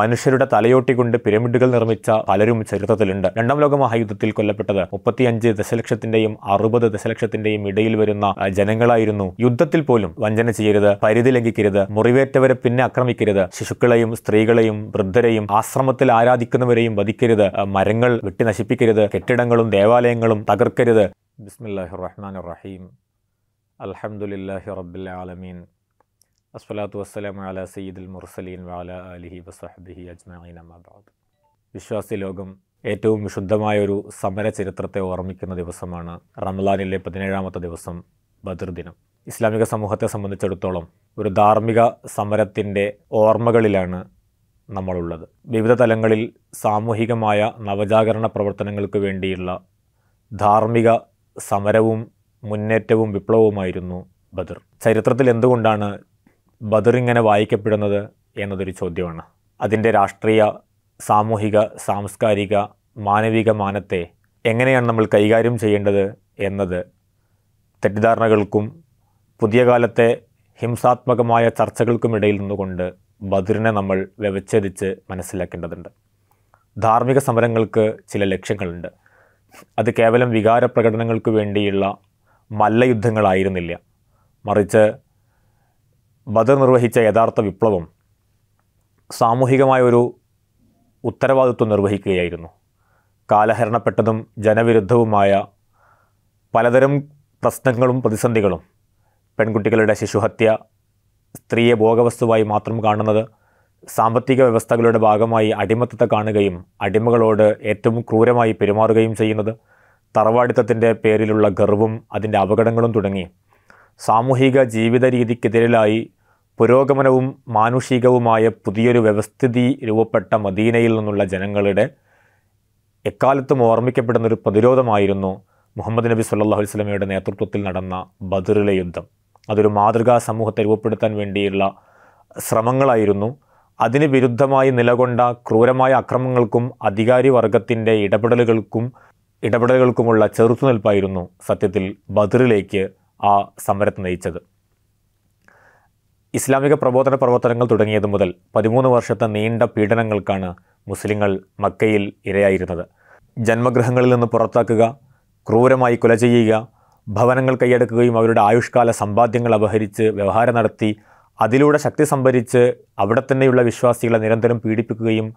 മനുഷ്യരുടെ തലയോട്ടി പിരമിഡുകൾ നിർമ്മിച്ച പലരും ചരിത്രത്തിലുണ്ട് രണ്ടാം ലോക മഹായുദ്ധത്തിൽ കൊല്ലപ്പെട്ടത് മുപ്പത്തിയഞ്ച് ദശലക്ഷത്തിന്റെയും അറുപത് ദശലക്ഷത്തിന്റെയും ഇടയിൽ വരുന്ന ജനങ്ങളായിരുന്നു യുദ്ധത്തിൽ പോലും വഞ്ചന ചെയ്യരുത് പരിധി ലംഘിക്കരുത് മുറിവേറ്റവരെ പിന്നെ ആക്രമിക്കരുത് ശിശുക്കളെയും സ്ത്രീകളെയും വൃദ്ധരെയും ആശ്രമത്തിൽ ആരാധിക്കുന്നവരെയും വധിക്കരുത് മരങ്ങൾ വെട്ടി നശിപ്പിക്കരുത് കെട്ടിടങ്ങളും ദേവാലയങ്ങളും തകർക്കരുത് ബിസ്മില്ലാഹി റഹ്മാൻ റഹീം അൽഹംദുലില്ലാഹി റബ്ബിൽ ആലമീൻ അസ്വലാത്തു വസ്സലാം അല സയ്യിദുൽ മുർസലീൻ വാല അലിഹി വസഹബിഹി അജ്മീൻ അമ്മാബാദ് വിശ്വാസി ലോകം ഏറ്റവും വിശുദ്ധമായ ഒരു സമര ചരിത്രത്തെ ഓർമ്മിക്കുന്ന ദിവസമാണ് റംലാനിലെ പതിനേഴാമത്തെ ദിവസം ബദർ ദിനം ഇസ്ലാമിക സമൂഹത്തെ സംബന്ധിച്ചിടത്തോളം ഒരു ധാർമ്മിക സമരത്തിൻ്റെ ഓർമ്മകളിലാണ് നമ്മളുള്ളത് വിവിധ തലങ്ങളിൽ സാമൂഹികമായ നവജാഗരണ പ്രവർത്തനങ്ങൾക്ക് വേണ്ടിയുള്ള ധാർമ്മിക സമരവും മുന്നേറ്റവും വിപ്ലവവുമായിരുന്നു ബദർ ചരിത്രത്തിൽ എന്തുകൊണ്ടാണ് ബദർ ഇങ്ങനെ വായിക്കപ്പെടുന്നത് എന്നതൊരു ചോദ്യമാണ് അതിൻ്റെ രാഷ്ട്രീയ സാമൂഹിക സാംസ്കാരിക മാനവിക മാനത്തെ എങ്ങനെയാണ് നമ്മൾ കൈകാര്യം ചെയ്യേണ്ടത് എന്നത് തെറ്റിദ്ധാരണകൾക്കും പുതിയ കാലത്തെ ഹിംസാത്മകമായ ചർച്ചകൾക്കുമിടയിൽ നിന്നുകൊണ്ട് ബദറിനെ നമ്മൾ വ്യവച്ഛേദിച്ച് മനസ്സിലാക്കേണ്ടതുണ്ട് ധാർമ്മിക സമരങ്ങൾക്ക് ചില ലക്ഷ്യങ്ങളുണ്ട് അത് കേവലം വികാര പ്രകടനങ്ങൾക്ക് വേണ്ടിയുള്ള മല്ലയുദ്ധങ്ങളായിരുന്നില്ല മറിച്ച് ബദർ നിർവഹിച്ച യഥാർത്ഥ വിപ്ലവം സാമൂഹികമായൊരു ഉത്തരവാദിത്വം നിർവഹിക്കുകയായിരുന്നു കാലഹരണപ്പെട്ടതും ജനവിരുദ്ധവുമായ പലതരം പ്രശ്നങ്ങളും പ്രതിസന്ധികളും പെൺകുട്ടികളുടെ ശിശുഹത്യ സ്ത്രീയെ ഭോഗവസ്തുവായി മാത്രം കാണുന്നത് സാമ്പത്തിക വ്യവസ്ഥകളുടെ ഭാഗമായി അടിമത്തത്തെ കാണുകയും അടിമകളോട് ഏറ്റവും ക്രൂരമായി പെരുമാറുകയും ചെയ്യുന്നത് തറവാടിത്തത്തിൻ്റെ പേരിലുള്ള ഗർവും അതിൻ്റെ അപകടങ്ങളും തുടങ്ങി സാമൂഹിക ജീവിത രീതിക്കെതിരിലായി പുരോഗമനവും മാനുഷികവുമായ പുതിയൊരു വ്യവസ്ഥിതി രൂപപ്പെട്ട മദീനയിൽ നിന്നുള്ള ജനങ്ങളുടെ എക്കാലത്തും ഓർമ്മിക്കപ്പെടുന്നൊരു പ്രതിരോധമായിരുന്നു മുഹമ്മദ് നബി സല്ലാഹു വസ്ലമയുടെ നേതൃത്വത്തിൽ നടന്ന ബദറിലെ യുദ്ധം അതൊരു മാതൃകാ സമൂഹത്തെ രൂപപ്പെടുത്താൻ വേണ്ടിയുള്ള ശ്രമങ്ങളായിരുന്നു അതിന് വിരുദ്ധമായി നിലകൊണ്ട ക്രൂരമായ അക്രമങ്ങൾക്കും വർഗത്തിൻ്റെ ഇടപെടലുകൾക്കും ഇടപെടലുകൾക്കുമുള്ള ചെറുത്തുനിൽപ്പായിരുന്നു സത്യത്തിൽ ബദറിലേക്ക് ആ സമരത്ത് നയിച്ചത് ഇസ്ലാമിക പ്രബോധന പ്രവർത്തനങ്ങൾ തുടങ്ങിയതു മുതൽ പതിമൂന്ന് വർഷത്തെ നീണ്ട പീഡനങ്ങൾക്കാണ് മുസ്ലിങ്ങൾ മക്കയിൽ ഇരയായിരുന്നത് ജന്മഗ്രഹങ്ങളിൽ നിന്ന് പുറത്താക്കുക ക്രൂരമായി കൊല ചെയ്യുക ഭവനങ്ങൾ കൈയടക്കുകയും അവരുടെ ആയുഷ്കാല സമ്പാദ്യങ്ങൾ അപഹരിച്ച് വ്യവഹാരം നടത്തി അതിലൂടെ ശക്തി സംഭരിച്ച് അവിടെ തന്നെയുള്ള വിശ്വാസികളെ നിരന്തരം പീഡിപ്പിക്കുകയും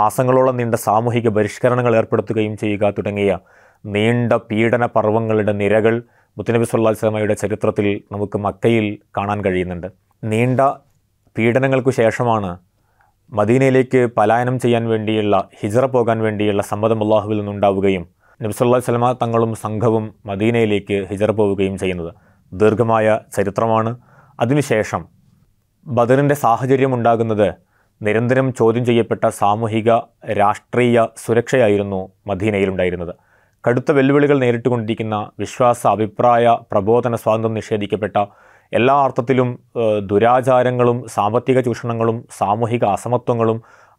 മാസങ്ങളോളം നീണ്ട സാമൂഹിക പരിഷ്കരണങ്ങൾ ഏർപ്പെടുത്തുകയും ചെയ്യുക തുടങ്ങിയ നീണ്ട പീഡന പർവ്വങ്ങളുടെ നിരകൾ മുത്തനബി സല്ലാ ചരിത്രത്തിൽ നമുക്ക് മക്കയിൽ കാണാൻ കഴിയുന്നുണ്ട് നീണ്ട പീഡനങ്ങൾക്കു ശേഷമാണ് മദീനയിലേക്ക് പലായനം ചെയ്യാൻ വേണ്ടിയുള്ള ഹിജറ പോകാൻ വേണ്ടിയുള്ള സമ്മതം അള്ളാഹുവിൽ നിന്നുണ്ടാവുകയും നബ്സുല്ലാ സ്വലമ തങ്ങളും സംഘവും മദീനയിലേക്ക് ഹിജറ പോവുകയും ചെയ്യുന്നത് ദീർഘമായ ചരിത്രമാണ് അതിനുശേഷം ബദറിൻ്റെ സാഹചര്യം ഉണ്ടാകുന്നത് നിരന്തരം ചോദ്യം ചെയ്യപ്പെട്ട സാമൂഹിക രാഷ്ട്രീയ സുരക്ഷയായിരുന്നു മദീനയിലുണ്ടായിരുന്നത് കടുത്ത വെല്ലുവിളികൾ നേരിട്ടുകൊണ്ടിരിക്കുന്ന വിശ്വാസ അഭിപ്രായ പ്രബോധന സ്വാതന്ത്ര്യം നിഷേധിക്കപ്പെട്ട എല്ലാ അർത്ഥത്തിലും ദുരാചാരങ്ങളും സാമ്പത്തിക ചൂഷണങ്ങളും സാമൂഹിക അസമത്വങ്ങളും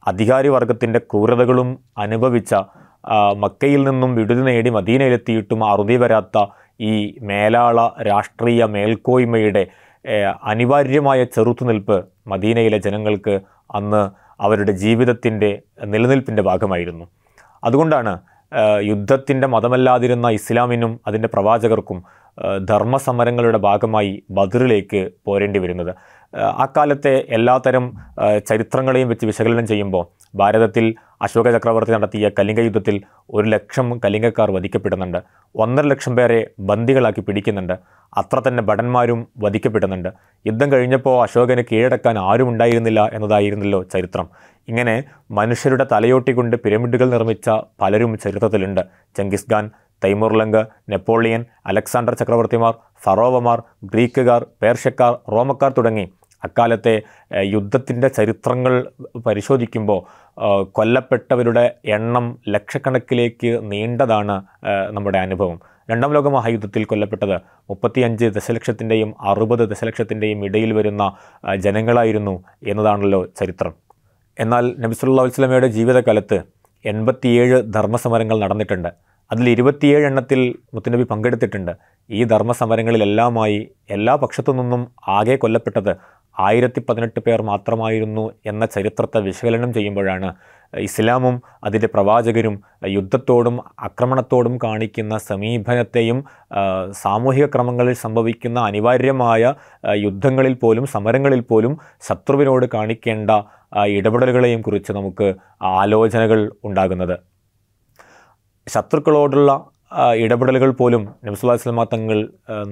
അധികാരി വർഗത്തിൻ്റെ ക്രൂരതകളും അനുഭവിച്ച മക്കയിൽ നിന്നും വിടുതി നേടി മദീനയിലെത്തിയിട്ടും അറുതി വരാത്ത ഈ മേലാള രാഷ്ട്രീയ മേൽക്കോയ്മയുടെ അനിവാര്യമായ ചെറുത്തുനിൽപ്പ് മദീനയിലെ ജനങ്ങൾക്ക് അന്ന് അവരുടെ ജീവിതത്തിൻ്റെ നിലനിൽപ്പിൻ്റെ ഭാഗമായിരുന്നു അതുകൊണ്ടാണ് യുദ്ധത്തിൻ്റെ മതമല്ലാതിരുന്ന ഇസ്ലാമിനും അതിൻ്റെ പ്രവാചകർക്കും ധർമ്മസമരങ്ങളുടെ ഭാഗമായി ബദറിലേക്ക് പോരേണ്ടി വരുന്നത് അക്കാലത്തെ എല്ലാത്തരം ചരിത്രങ്ങളെയും വെച്ച് വിശകലനം ചെയ്യുമ്പോൾ ഭാരതത്തിൽ അശോക ചക്രവർത്തി നടത്തിയ കലിംഗ യുദ്ധത്തിൽ ഒരു ലക്ഷം കലിംഗക്കാർ വധിക്കപ്പെടുന്നുണ്ട് ഒന്നര ലക്ഷം പേരെ ബന്ദികളാക്കി പിടിക്കുന്നുണ്ട് അത്ര തന്നെ ഭടന്മാരും വധിക്കപ്പെടുന്നുണ്ട് യുദ്ധം കഴിഞ്ഞപ്പോൾ അശോകന് കീഴടക്കാൻ ആരും ഉണ്ടായിരുന്നില്ല എന്നതായിരുന്നല്ലോ ചരിത്രം ഇങ്ങനെ മനുഷ്യരുടെ തലയോട്ടി കൊണ്ട് പിരമിഡുകൾ നിർമ്മിച്ച പലരും ചരിത്രത്തിലുണ്ട് ചെങ്കിസ്ഖാൻ തൈമൂർലങ്ക നെപ്പോളിയൻ അലക്സാണ്ടർ ചക്രവർത്തിമാർ ഫറോവമാർ ഗ്രീക്കുകാർ പേർഷ്യക്കാർ റോമക്കാർ തുടങ്ങി അക്കാലത്തെ യുദ്ധത്തിൻ്റെ ചരിത്രങ്ങൾ പരിശോധിക്കുമ്പോൾ കൊല്ലപ്പെട്ടവരുടെ എണ്ണം ലക്ഷക്കണക്കിലേക്ക് നീണ്ടതാണ് നമ്മുടെ അനുഭവം രണ്ടാം ലോക മഹായുദ്ധത്തിൽ കൊല്ലപ്പെട്ടത് മുപ്പത്തിയഞ്ച് ദശലക്ഷത്തിൻ്റെയും അറുപത് ദശലക്ഷത്തിൻ്റെയും ഇടയിൽ വരുന്ന ജനങ്ങളായിരുന്നു എന്നതാണല്ലോ ചരിത്രം എന്നാൽ നബിസുല്ലാ വസ്ലമയുടെ ജീവിതകാലത്ത് എൺപത്തിയേഴ് ധർമ്മസമരങ്ങൾ നടന്നിട്ടുണ്ട് അതിൽ ഇരുപത്തിയേഴ് എണ്ണത്തിൽ മുത്തുനബി പങ്കെടുത്തിട്ടുണ്ട് ഈ ധർമ്മസമരങ്ങളിലെല്ലാമായി എല്ലാ പക്ഷത്തു നിന്നും ആകെ കൊല്ലപ്പെട്ടത് ആയിരത്തി പതിനെട്ട് പേർ മാത്രമായിരുന്നു എന്ന ചരിത്രത്തെ വിശകലനം ചെയ്യുമ്പോഴാണ് ഇസ്ലാമും അതിൻ്റെ പ്രവാചകരും യുദ്ധത്തോടും ആക്രമണത്തോടും കാണിക്കുന്ന സമീപനത്തെയും സാമൂഹിക ക്രമങ്ങളിൽ സംഭവിക്കുന്ന അനിവാര്യമായ യുദ്ധങ്ങളിൽ പോലും സമരങ്ങളിൽ പോലും ശത്രുവിനോട് കാണിക്കേണ്ട ഇടപെടലുകളെയും കുറിച്ച് നമുക്ക് ആലോചനകൾ ഉണ്ടാകുന്നത് ശത്രുക്കളോടുള്ള ഇടപെടലുകൾ പോലും നബ്സുല്ലാ വസ്ലമ തങ്ങൾ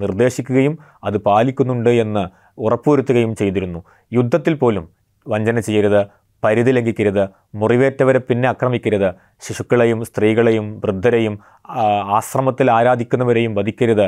നിർദ്ദേശിക്കുകയും അത് പാലിക്കുന്നുണ്ട് എന്ന് ഉറപ്പുവരുത്തുകയും ചെയ്തിരുന്നു യുദ്ധത്തിൽ പോലും വഞ്ചന ചെയ്യരുത് പരിധി ലംഘിക്കരുത് മുറിവേറ്റവരെ പിന്നെ ആക്രമിക്കരുത് ശിശുക്കളെയും സ്ത്രീകളെയും വൃദ്ധരെയും ആശ്രമത്തിൽ ആരാധിക്കുന്നവരെയും വധിക്കരുത്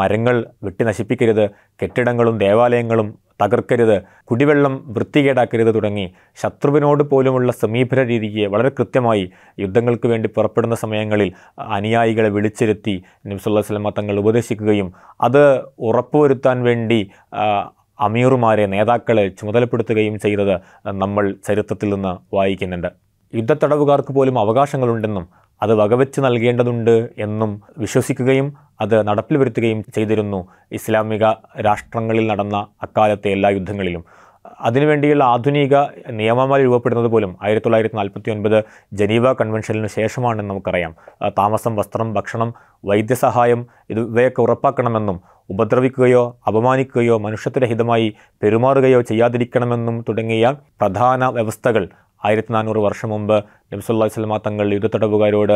മരങ്ങൾ വെട്ടി നശിപ്പിക്കരുത് കെട്ടിടങ്ങളും ദേവാലയങ്ങളും തകർക്കരുത് കുടിവെള്ളം വൃത്തികേടാക്കരുത് തുടങ്ങി ശത്രുവിനോട് പോലുമുള്ള സമീപന രീതിയെ വളരെ കൃത്യമായി യുദ്ധങ്ങൾക്ക് വേണ്ടി പുറപ്പെടുന്ന സമയങ്ങളിൽ അനുയായികളെ വിളിച്ചിരുത്തി നബ്സുല്ലാ സ്വലമ തങ്ങൾ ഉപദേശിക്കുകയും അത് ഉറപ്പുവരുത്താൻ വേണ്ടി അമീറുമാരെ നേതാക്കളെ ചുമതലപ്പെടുത്തുകയും ചെയ്തത് നമ്മൾ ചരിത്രത്തിൽ നിന്ന് വായിക്കുന്നുണ്ട് യുദ്ധത്തടവുകാർക്ക് പോലും അവകാശങ്ങളുണ്ടെന്നും അത് വകവെച്ച് നൽകേണ്ടതുണ്ട് എന്നും വിശ്വസിക്കുകയും അത് നടപ്പിൽ വരുത്തുകയും ചെയ്തിരുന്നു ഇസ്ലാമിക രാഷ്ട്രങ്ങളിൽ നടന്ന അക്കാലത്തെ എല്ലാ യുദ്ധങ്ങളിലും അതിനുവേണ്ടിയുള്ള ആധുനിക നിയമങ്ങൾ രൂപപ്പെടുന്നത് പോലും ആയിരത്തി തൊള്ളായിരത്തി നാൽപ്പത്തി ഒൻപത് ജനീവ കൺവെൻഷനിന് ശേഷമാണെന്ന് നമുക്കറിയാം താമസം വസ്ത്രം ഭക്ഷണം വൈദ്യസഹായം ഇത് ഇവയൊക്കെ ഉറപ്പാക്കണമെന്നും ഉപദ്രവിക്കുകയോ അപമാനിക്കുകയോ മനുഷ്യത്വരഹിതമായി പെരുമാറുകയോ ചെയ്യാതിരിക്കണമെന്നും തുടങ്ങിയ പ്രധാന വ്യവസ്ഥകൾ ആയിരത്തി നാനൂറ് വർഷം മുമ്പ് നബ്സുല്ലാ സ്വലമ തങ്ങൾ യുദ്ധത്തടവുകാരോട്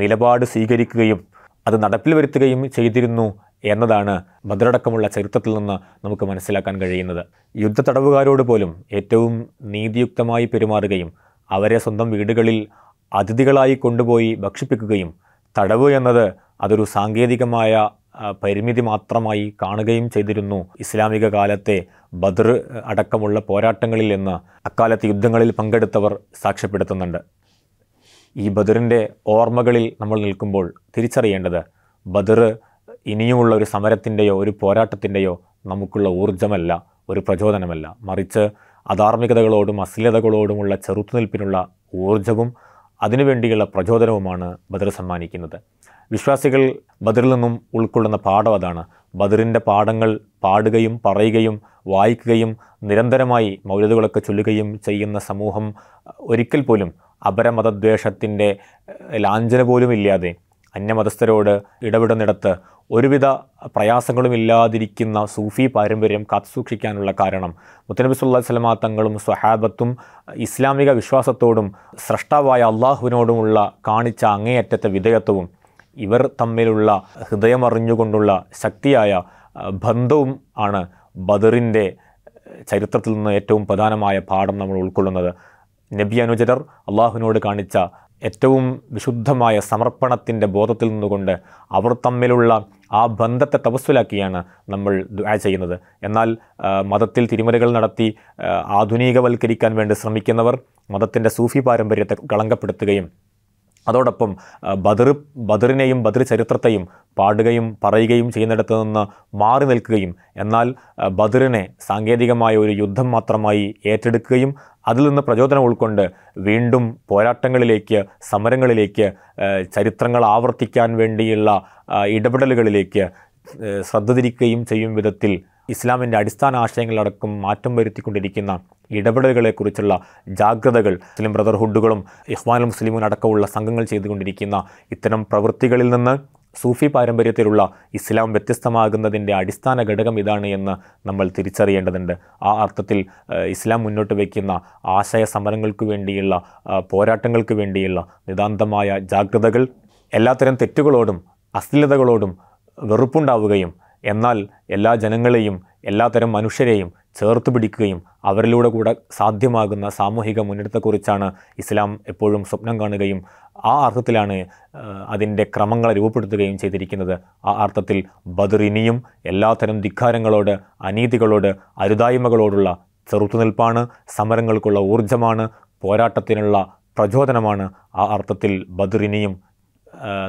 നിലപാട് സ്വീകരിക്കുകയും അത് നടപ്പിൽ വരുത്തുകയും ചെയ്തിരുന്നു എന്നതാണ് ഭദ്രടക്കമുള്ള ചരിത്രത്തിൽ നിന്ന് നമുക്ക് മനസ്സിലാക്കാൻ കഴിയുന്നത് യുദ്ധ തടവുകാരോട് പോലും ഏറ്റവും നീതിയുക്തമായി പെരുമാറുകയും അവരെ സ്വന്തം വീടുകളിൽ അതിഥികളായി കൊണ്ടുപോയി ഭക്ഷിപ്പിക്കുകയും തടവ് എന്നത് അതൊരു സാങ്കേതികമായ പരിമിതി മാത്രമായി കാണുകയും ചെയ്തിരുന്നു ഇസ്ലാമിക കാലത്തെ ബദർ അടക്കമുള്ള പോരാട്ടങ്ങളിൽ നിന്ന് അക്കാലത്തെ യുദ്ധങ്ങളിൽ പങ്കെടുത്തവർ സാക്ഷ്യപ്പെടുത്തുന്നുണ്ട് ഈ ബദറിൻ്റെ ഓർമ്മകളിൽ നമ്മൾ നിൽക്കുമ്പോൾ തിരിച്ചറിയേണ്ടത് ബദർ ഇനിയുമുള്ള ഒരു സമരത്തിൻ്റെയോ ഒരു പോരാട്ടത്തിൻ്റെയോ നമുക്കുള്ള ഊർജമല്ല ഒരു പ്രചോദനമല്ല മറിച്ച് അധാർമികതകളോടും അശ്ലീലതകളോടുമുള്ള ചെറുത്തുനിൽപ്പിനുള്ള ഊർജവും അതിനുവേണ്ടിയുള്ള പ്രചോദനവുമാണ് ബദർ സമ്മാനിക്കുന്നത് വിശ്വാസികൾ ബദറിൽ നിന്നും ഉൾക്കൊള്ളുന്ന പാഠം അതാണ് ബദറിൻ്റെ പാഠങ്ങൾ പാടുകയും പറയുകയും വായിക്കുകയും നിരന്തരമായി മൗലതകളൊക്കെ ചൊല്ലുകയും ചെയ്യുന്ന സമൂഹം ഒരിക്കൽ പോലും അപരമതദ്വേഷത്തിൻ്റെ ലാഞ്ചന പോലും ഇല്ലാതെ അന്യമതസ്ഥരോട് ഇടപെടുന്നിടത്ത് ഒരുവിധ പ്രയാസങ്ങളും ഇല്ലാതിരിക്കുന്ന സൂഫി പാരമ്പര്യം കാത്തുസൂക്ഷിക്കാനുള്ള കാരണം മുത്തനബി സുല്ലാ സ്വലമാ തങ്ങളും സ്വഹാബത്തും ഇസ്ലാമിക വിശ്വാസത്തോടും സ്രഷ്ടാവായ അള്ളാഹുവിനോടുമുള്ള കാണിച്ച അങ്ങേയറ്റത്തെ വിധേയത്വവും ഇവർ തമ്മിലുള്ള ഹൃദയമറിഞ്ഞുകൊണ്ടുള്ള ശക്തിയായ ബന്ധവും ആണ് ബദറിൻ്റെ ചരിത്രത്തിൽ നിന്ന് ഏറ്റവും പ്രധാനമായ പാഠം നമ്മൾ ഉൾക്കൊള്ളുന്നത് നബി അനുചരർ അള്ളാഹുവിനോട് കാണിച്ച ഏറ്റവും വിശുദ്ധമായ സമർപ്പണത്തിൻ്റെ ബോധത്തിൽ നിന്നുകൊണ്ട് അവർ തമ്മിലുള്ള ആ ബന്ധത്തെ തപസ്സിലാക്കിയാണ് നമ്മൾ ദുആ ചെയ്യുന്നത് എന്നാൽ മതത്തിൽ തിരിമറികൾ നടത്തി ആധുനികവൽക്കരിക്കാൻ വേണ്ടി ശ്രമിക്കുന്നവർ മതത്തിൻ്റെ സൂഫി പാരമ്പര്യത്തെ കളങ്കപ്പെടുത്തുകയും അതോടൊപ്പം ബദർ ബദറിനെയും ബദർ ചരിത്രത്തെയും പാടുകയും പറയുകയും ചെയ്യുന്നിടത്ത് നിന്ന് മാറി നിൽക്കുകയും എന്നാൽ ബദറിനെ സാങ്കേതികമായ ഒരു യുദ്ധം മാത്രമായി ഏറ്റെടുക്കുകയും അതിൽ നിന്ന് പ്രചോദനം ഉൾക്കൊണ്ട് വീണ്ടും പോരാട്ടങ്ങളിലേക്ക് സമരങ്ങളിലേക്ക് ചരിത്രങ്ങൾ ആവർത്തിക്കാൻ വേണ്ടിയുള്ള ഇടപെടലുകളിലേക്ക് ശ്രദ്ധ തിരിക്കുകയും ചെയ്യും വിധത്തിൽ ഇസ്ലാമിൻ്റെ അടിസ്ഥാന ആശയങ്ങളടക്കം മാറ്റം വരുത്തിക്കൊണ്ടിരിക്കുന്ന ഇടപെടലുകളെക്കുറിച്ചുള്ള ജാഗ്രതകൾ മുസ്ലിം ബ്രദർഹുഡുകളും ഇഹ്വാനും മുസ്ലിമും അടക്കമുള്ള സംഘങ്ങൾ ചെയ്തുകൊണ്ടിരിക്കുന്ന ഇത്തരം പ്രവൃത്തികളിൽ നിന്ന് സൂഫി പാരമ്പര്യത്തിലുള്ള ഇസ്ലാം വ്യത്യസ്തമാകുന്നതിൻ്റെ അടിസ്ഥാന ഘടകം ഇതാണ് എന്ന് നമ്മൾ തിരിച്ചറിയേണ്ടതുണ്ട് ആ അർത്ഥത്തിൽ ഇസ്ലാം മുന്നോട്ട് വയ്ക്കുന്ന ആശയ സമരങ്ങൾക്ക് വേണ്ടിയുള്ള പോരാട്ടങ്ങൾക്ക് വേണ്ടിയുള്ള നിതാന്തമായ ജാഗ്രതകൾ എല്ലാത്തരം തെറ്റുകളോടും അശ്ലീലതകളോടും വെറുപ്പുണ്ടാവുകയും എന്നാൽ എല്ലാ ജനങ്ങളെയും എല്ലാത്തരം മനുഷ്യരെയും ചേർത്ത് പിടിക്കുകയും അവരിലൂടെ കൂടെ സാധ്യമാകുന്ന സാമൂഹിക മുന്നേറ്റത്തെക്കുറിച്ചാണ് ഇസ്ലാം എപ്പോഴും സ്വപ്നം കാണുകയും ആ അർത്ഥത്തിലാണ് അതിൻ്റെ ക്രമങ്ങളെ രൂപപ്പെടുത്തുകയും ചെയ്തിരിക്കുന്നത് ആ അർത്ഥത്തിൽ ബദർ ഇനിയും എല്ലാത്തരം ധിക്കാരങ്ങളോട് അനീതികളോട് അരുതായ്മകളോടുള്ള ചെറുത്തുനിൽപ്പാണ് സമരങ്ങൾക്കുള്ള ഊർജ്ജമാണ് പോരാട്ടത്തിനുള്ള പ്രചോദനമാണ് ആ അർത്ഥത്തിൽ ബദറിനെയും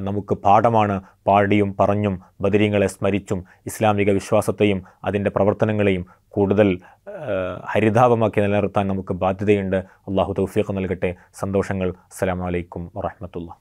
നമുക്ക് പാഠമാണ് പാടിയും പറഞ്ഞും ബദരീങ്ങളെ സ്മരിച്ചും ഇസ്ലാമിക വിശ്വാസത്തെയും അതിൻ്റെ പ്രവർത്തനങ്ങളെയും കൂടുതൽ ഹരിതാപമാക്കി നിലനിർത്താൻ നമുക്ക് ബാധ്യതയുണ്ട് അള്ളാഹു തൗഫീഖ് നൽകട്ടെ സന്തോഷങ്ങൾ വലൈക്കും വറഹമത്തുള്ള